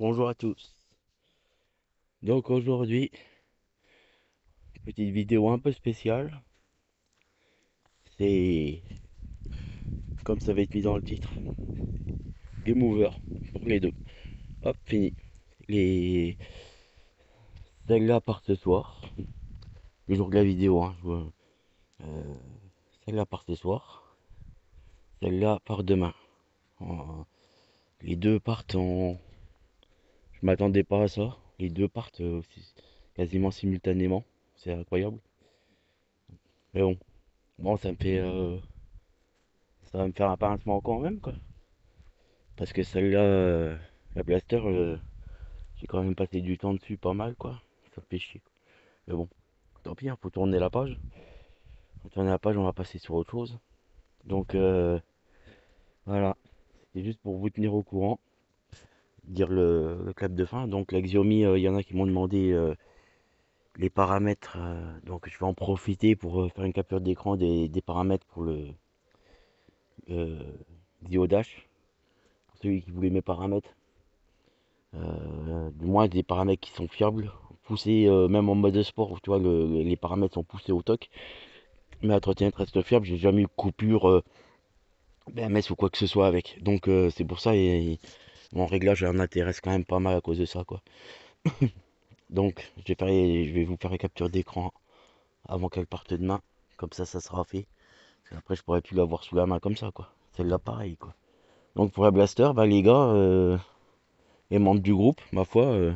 Bonjour à tous. Donc aujourd'hui, petite vidéo un peu spéciale. C'est comme ça va être mis dans le titre. Game over pour les deux. Hop, fini. Les celle-là part ce soir. Le jour de la vidéo, celle-là hein, euh, part ce soir. Celle-là part demain. les deux partent en je m'attendais pas à ça. Les deux partent aussi euh, quasiment simultanément. C'est incroyable. Mais bon. Bon, ça me fait. Euh, ça va me faire un pincement quand même, quoi. Parce que celle-là, euh, la blaster, j'ai quand même passé du temps dessus pas mal, quoi. Ça me fait chier. Mais bon, tant pis, il hein, faut tourner la page. on tourner la page, on va passer sur autre chose. Donc, voilà. C'est juste pour vous tenir au courant dire le, le, clap de fin. Donc la euh, il y en a qui m'ont demandé euh, les paramètres. Euh, donc je vais en profiter pour faire une capture d'écran des, paramètres pour le, le celui qui voulait mes paramètres. du moins des paramètres qui sont fiables. Poussés même en mode sport, tu vois, les paramètres sont poussés au toc. Mais la trottinette reste fiable, j'ai jamais eu coupure. BMS ben, ou quoi que ce soit avec. Donc c'est pour ça et mon réglage en intéresse quand même pas mal à cause de ça quoi. Donc je vais, je vais vous faire une capture d'écran avant qu'elle parte demain, comme ça ça sera fait. Après je pourrais plus l'avoir sous la main comme ça quoi. Celle-là pareil quoi. Donc pour la blaster, bah les gars euh, et membres du groupe, ma foi, euh,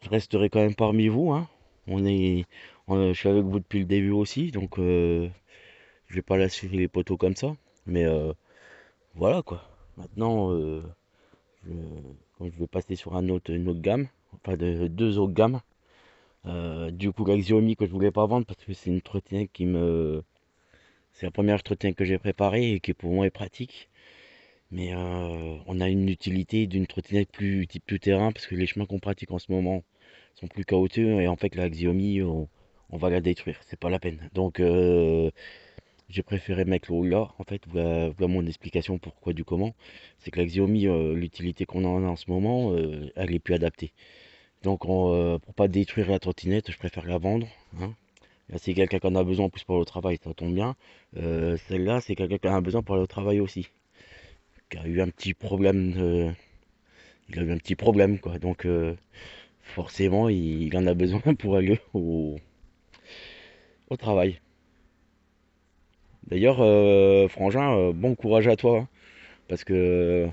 je resterai quand même parmi vous. Hein. On est, je suis avec vous depuis le début aussi, donc euh, je vais pas suivre les poteaux comme ça. Mais euh, voilà quoi. Maintenant, je, quand je veux passer sur un autre, une autre gamme, enfin de, deux autres gammes. Euh, du coup, la que je voulais pas vendre parce que c'est une trottinette qui me. C'est la première trottinette que j'ai préparée et qui pour moi est pratique. Mais euh, on a une utilité d'une trottinette plus type tout terrain parce que les chemins qu'on pratique en ce moment sont plus chaotiques et en fait la on, va la détruire, c'est pas la peine. Donc euh, j'ai préféré mettre l'eau là. En fait, voilà, voilà, mon explication pourquoi du comment. C'est que la euh, l'utilité qu'on en a en ce moment, euh, elle est plus adaptée. Donc, pour euh, ne pour pas détruire la trottinette, je préfère la vendre. Hein. Là, C'est quelqu'un qui en a besoin en plus pour le travail, ça tombe bien. Celle-là, c'est quelqu'un qui en a besoin pour le travail aussi. Qui a eu un petit problème. il a eu un petit problème, quoi. Donc, forcément, il, en a besoin pour aller au, au travail. D'ailleurs, euh, Frangin, euh, bon courage à toi. Hein. parce que.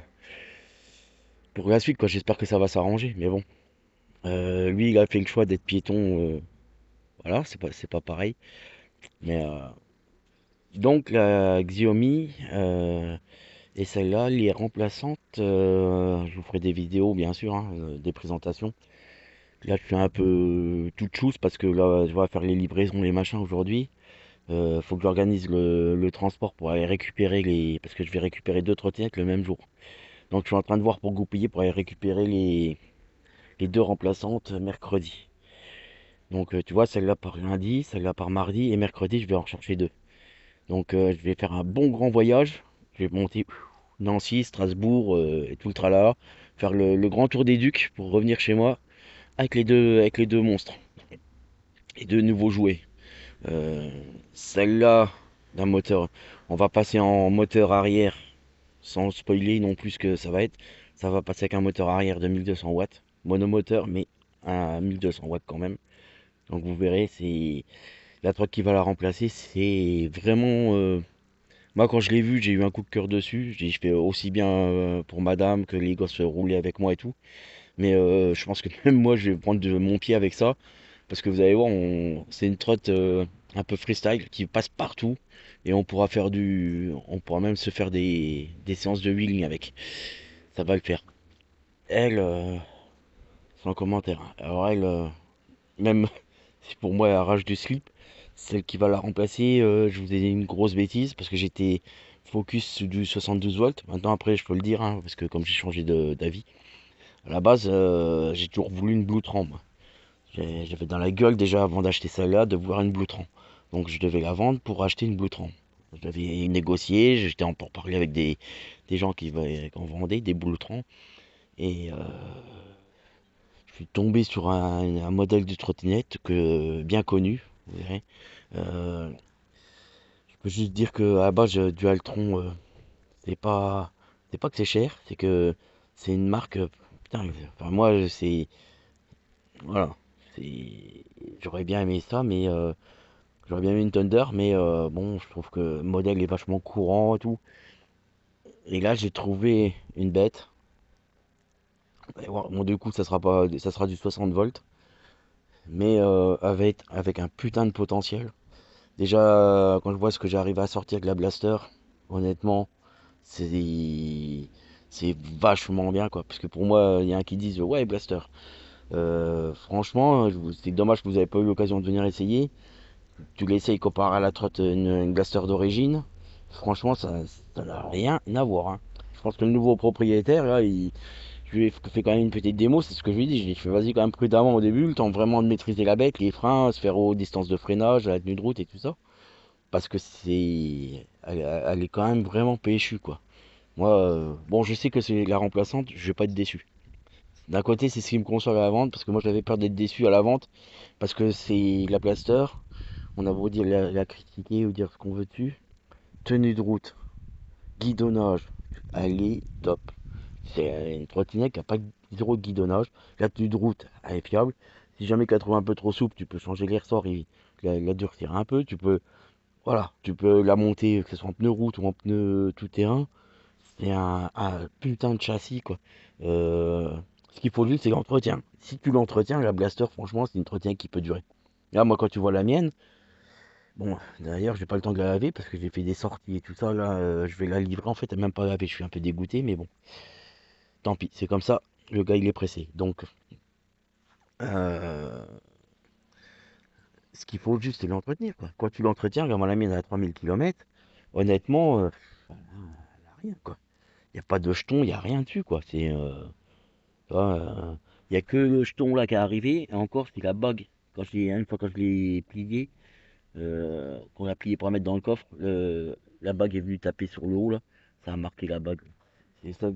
Pour la suite, quoi, j'espère que ça va s'arranger. Mais bon. Euh, lui, il a fait le choix d'être piéton. voilà, c'est pas, pas pareil. Mais. donc, la Xiaomi. et celle-là, les remplaçantes. je vous ferai des vidéos, bien sûr, hein, des présentations. Là, je suis un peu toute chose parce que là, je vais faire les livraisons, les machins aujourd'hui. Euh, faut que j'organise le, transport pour aller récupérer les. Parce que je vais récupérer deux trottinettes le même jour. Donc je suis en train de voir pour goupiller pour aller récupérer les, les deux remplaçantes mercredi. Donc euh, tu vois, celle-là par lundi, celle-là par mardi et mercredi, je vais en rechercher deux. Donc euh, je vais faire un bon grand voyage. Je vais monter Nancy, Strasbourg et tout le tralala. Faire le, grand tour des Ducs pour revenir chez moi avec les deux, avec les deux monstres. Et deux nouveaux jouets. Euh, celle-là, d'un moteur, on va passer en moteur arrière, sans spoiler non plus que ça va être. Ça va passer avec un moteur arrière de 1200 watts, monomoteur, mais à 1200 watts quand même. Donc vous verrez, c'est la trotte qui va la remplacer. C'est vraiment. Euh, moi, quand je l'ai vu, j'ai eu un coup de cœur dessus. J'ai fais aussi bien euh, pour madame que les gosses roulaient avec moi et tout. Mais je pense que même moi, je vais prendre de mon pied avec ça parce que vous allez voir, c'est une trotte euh, un peu freestyle qui passe partout et on pourra faire du, on pourra même se faire des, séances de wheeling avec. Ça va le faire. Elle, euh, sans commentaire. Hein. Alors elle, euh, même si pour moi elle arrache du slip, celle qui va la remplacer, je vous ai dit une grosse bêtise parce que j'étais focus du 72 volts. Maintenant après, je peux le dire hein, parce que comme j'ai changé d'avis. À la base, j'ai toujours voulu une Blue Tram. J'avais dans la gueule déjà avant d'acheter celle-là de voir une Bloutron. Donc je devais la vendre pour acheter une Bloutron. J'avais négocié, j'étais en pour parler avec des, gens qui en vendaient des Bloutrons. Et euh, je suis tombé sur un, modèle de trottinette que bien connu, euh, je peux juste dire que à la base euh, du Altron, c'est pas c'est pas que c'est cher, c'est que c'est une marque. Putain, moi c'est voilà, J'aurais bien aimé ça, mais euh, j'aurais bien aimé une Thunder, mais euh, bon, je trouve que le modèle est vachement courant et tout. Et là, j'ai trouvé une bête. Bon, du coup, ça sera, pas, ça sera du 60 volts, mais euh, avec, avec un putain de potentiel. Déjà, quand je vois ce que j'arrive à sortir de la blaster, honnêtement, c'est vachement bien quoi. Parce que pour moi, il y a un qui disent ouais, blaster. Euh, franchement, euh, c'est dommage que vous n'avez pas eu l'occasion de venir essayer. Tu l'essayes comparé à la trotte une, Blaster d'origine. Franchement, ça n'a rien à voir. Hein. Je pense que le nouveau propriétaire, il, je lui ai fait quand même une petite démo, c'est ce que je lui dis. dit. Je lui ai fait vas-y quand même prudemment au début, le temps vraiment de maîtriser la bête les freins, se faire aux distances de freinage, la tenue de route et tout ça. Parce que c'est. Elle, est quand même vraiment péchue, quoi. Moi, euh, bon, je sais que c'est la remplaçante, je vais pas être déçu. D'un côté, c'est ce qui me console à la vente, parce que moi j'avais peur d'être déçu à la vente, parce que c'est la plaster. On a beau dire la, la critiquer ou dire ce qu'on veut dessus. Tenue de route, guidonnage, elle est top. C'est une trottinette qui n'a pas zéro guidonnage. La tenue de route, elle est fiable. Si jamais qu'elle trouve un peu trop souple, tu peux changer les ressorts et la, durcir un peu. Tu peux, voilà, tu peux la monter, que ce soit en pneu route ou en pneu tout terrain. C'est un, putain de châssis, quoi. Euh, ce qu'il faut juste, c'est l'entretien. Si tu l'entretiens, la blaster, franchement, c'est un entretien qui peut durer. Là, moi, quand tu vois la mienne, bon, d'ailleurs, j'ai pas le temps de la laver parce que j'ai fait des sorties et tout ça. Là, euh, je vais la livrer. En fait, elle même pas lavé, Je suis un peu dégoûté, mais bon. Tant pis, c'est comme ça. Le gars, il est pressé. Donc, euh, ce qu'il faut juste, c'est l'entretenir. Quoi. Quand tu l'entretiens, regarde, la mienne à 3000 km, honnêtement, euh, elle a rien, Il n'y a pas de jeton, il n'y a rien dessus, quoi. C'est il n'y euh, a que le jeton là qui est arrivé, et encore c'est la bague. Quand je une fois quand je l'ai plié, euh, qu'on a plié pour la mettre dans le coffre, le, la bague est venue taper sur le haut là, ça a marqué la bague. C'est ça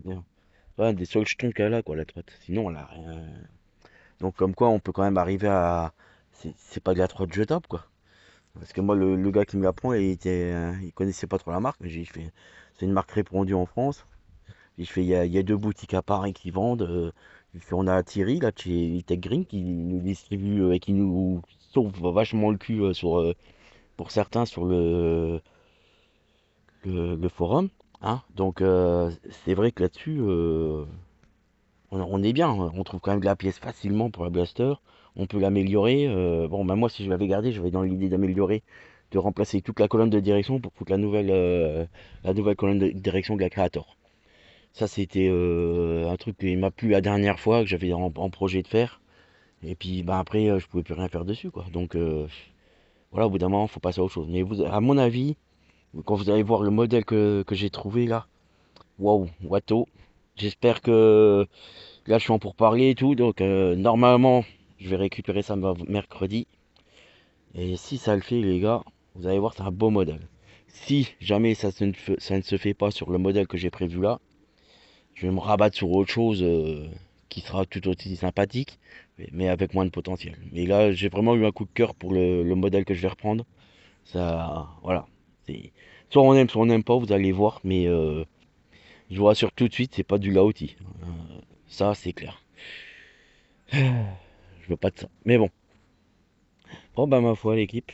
Ouais, des seuls jetons qu'elle a quoi la trotte. Sinon elle a rien. Donc comme quoi on peut quand même arriver à. C'est pas de la trotte jetable quoi. Parce que moi le, gars qui me la il était. Euh, il connaissait pas trop la marque, mais j'ai fait. C'est une marque répandue en France il y a, deux boutiques à Paris qui vendent. Euh, on a Thierry, là, chez Tech Green, qui nous distribue euh, et qui nous sauve vachement le cul euh, sur, pour certains sur le, le, forum. Hein Donc, c'est vrai que là-dessus, on, est bien. On trouve quand même de la pièce facilement pour la blaster. On peut l'améliorer. bon, ben, moi, si je l'avais gardé, j'avais dans l'idée d'améliorer, de remplacer toute la colonne de direction pour toute la nouvelle, la nouvelle colonne de direction de la Creator. Ça, c'était euh, un truc qui m'a plu la dernière fois, que j'avais en, projet de faire. Et puis bah, après, euh, je pouvais plus rien faire dessus. quoi. Donc euh, voilà, au bout d'un moment, il faut passer à autre chose. Mais à mon avis, quand vous allez voir le modèle que, j'ai trouvé là, waouh, Watteau, j'espère que là, je suis en pour parler et tout. Donc normalement, je vais récupérer ça mercredi. Et si ça le fait, les gars, vous allez voir, c'est un beau modèle. Si jamais ça, ça ne se fait pas sur le modèle que j'ai prévu là, je vais me rabattre sur autre chose euh, qui sera tout aussi sympathique, mais avec moins de potentiel. Mais là, j'ai vraiment eu un coup de cœur pour le, modèle que je vais reprendre. Ça, voilà. Soit on aime, soit on n'aime pas, vous allez voir, mais euh, je vous rassure tout de suite, c'est pas du Laoti. Euh, ça, c'est clair. Je veux pas de ça. Mais bon. Bon, bah, ma foi, l'équipe.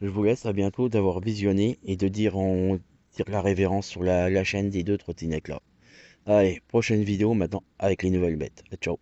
Je vous laisse à bientôt d'avoir visionné et de dire on la révérence sur la, la chaîne des deux trottinettes là. Allez, prochaine vidéo maintenant avec les nouvelles bêtes. Ciao